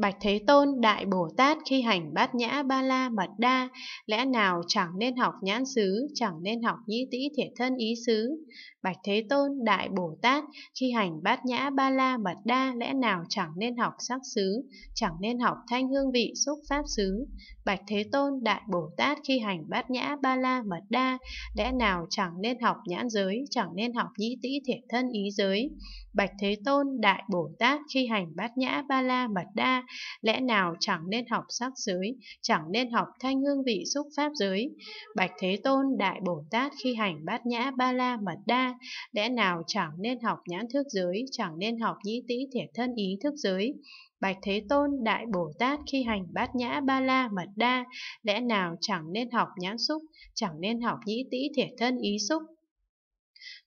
Bạch Thế Tôn Đại Bồ Tát khi hành bát nhã ba la mật đa, lẽ nào chẳng nên học nhãn xứ, chẳng nên học nhĩ tĩ thiệt thân ý xứ. Bạch Thế Tôn Đại Bồ Tát khi hành bát nhã ba la mật đa, lẽ nào chẳng nên học sắc xứ, chẳng nên học thanh hương vị xúc pháp xứ. Bạch Thế Tôn Đại Bồ Tát khi hành bát nhã ba la mật đa, lẽ nào chẳng nên học nhãn giới, chẳng nên học nhĩ tĩ thiệt thân ý giới. Bạch Thế Tôn Đại Bồ Tát khi hành bát nhã ba la mật đa, lẽ nào chẳng nên học sắc giới, chẳng nên học thanh hương vị xúc pháp giới. Bạch Thế Tôn Đại Bồ Tát khi hành bát nhã ba la mật đa, lẽ nào chẳng nên học nhãn thức giới, chẳng nên học nhĩ tĩ thể thân ý thức giới. Bạch Thế Tôn Đại Bồ Tát khi hành bát nhã ba la mật đa, lẽ nào chẳng nên học nhãn xúc, chẳng nên học nhĩ tĩ thể thân ý xúc,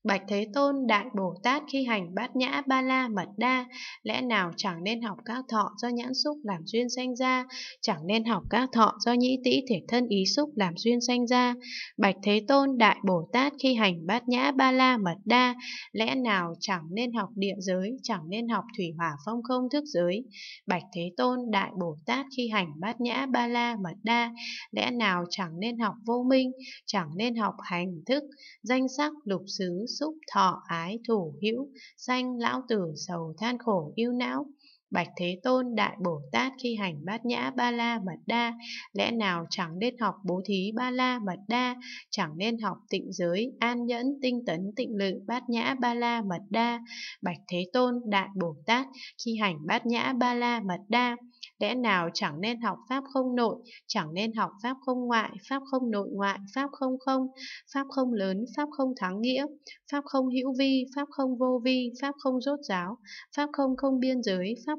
Bạch Thế Tôn Đại Bồ Tát khi hành bát nhã ba la mật đa, lẽ nào chẳng nên học các thọ do nhãn xúc làm duyên sanh ra, chẳng nên học các thọ do nhĩ tĩ thể thân ý xúc làm duyên sanh ra. Bạch Thế Tôn Đại Bồ Tát khi hành bát nhã ba la mật đa, lẽ nào chẳng nên học địa giới, chẳng nên học thủy hỏa phong không thức giới. Bạch Thế Tôn Đại Bồ Tát khi hành bát nhã ba la mật đa, lẽ nào chẳng nên học vô minh, chẳng nên học hành thức, danh sắc lục xứ xúc thọ ái thủ hữu sanh lão tử sầu than khổ yêu não Bạch Thế Tôn Đại Bồ Tát khi hành bát nhã ba la mật đa, lẽ nào chẳng nên học bố thí ba la mật đa, chẳng nên học tịnh giới, an nhẫn, tinh tấn, tịnh lự, bát nhã ba la mật đa. Bạch Thế Tôn Đại Bồ Tát khi hành bát nhã ba la mật đa, lẽ nào chẳng nên học pháp không nội, chẳng nên học pháp không ngoại, pháp không nội ngoại, pháp không không, pháp không lớn, pháp không thắng nghĩa, pháp không hữu vi, pháp không vô vi, pháp không rốt giáo, pháp không không biên giới, pháp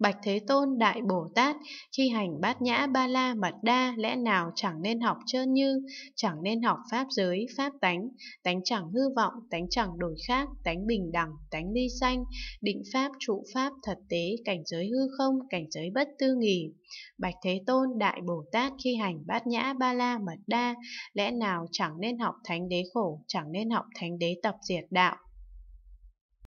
Bạch Thế Tôn Đại Bồ Tát khi hành bát nhã ba la mật đa lẽ nào chẳng nên học trơn như, chẳng nên học pháp giới, pháp tánh, tánh chẳng hư vọng, tánh chẳng đổi khác, tánh bình đẳng, tánh ly sanh, định pháp, trụ pháp, thật tế, cảnh giới hư không, cảnh giới bất tư nghỉ. Bạch Thế Tôn Đại Bồ Tát khi hành bát nhã ba la mật đa lẽ nào chẳng nên học thánh đế khổ, chẳng nên học thánh đế tập diệt đạo.